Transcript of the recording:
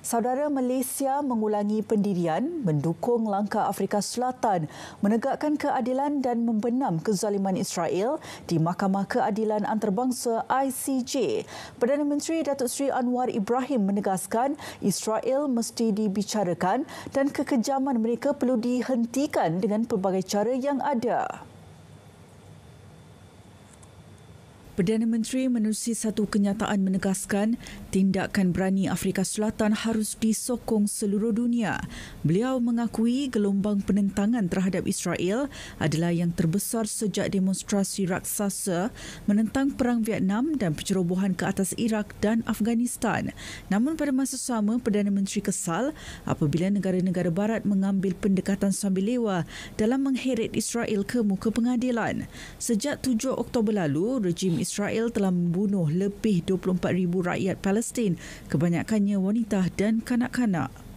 Saudara Malaysia mengulangi pendirian mendukung langkah Afrika Selatan menegakkan keadilan dan membenam kezaliman Israel di Mahkamah Keadilan Antarabangsa ICJ. Perdana Menteri Datuk Seri Anwar Ibrahim menegaskan Israel mesti dibicarakan dan kekejaman mereka perlu dihentikan dengan pelbagai cara yang ada. Perdana Menteri menerusi satu kenyataan menegaskan tindakan berani Afrika Selatan harus disokong seluruh dunia. Beliau mengakui gelombang penentangan terhadap Israel adalah yang terbesar sejak demonstrasi raksasa menentang Perang Vietnam dan pencerobohan ke atas Iraq dan Afghanistan. Namun pada masa sama, Perdana Menteri kesal apabila negara-negara Barat mengambil pendekatan sambil lewa dalam mengheret Israel ke muka pengadilan. Sejak 7 Oktober lalu, rejim Israel Israel telah membunuh lebih 24,000 rakyat Palestin, kebanyakannya wanita dan kanak-kanak.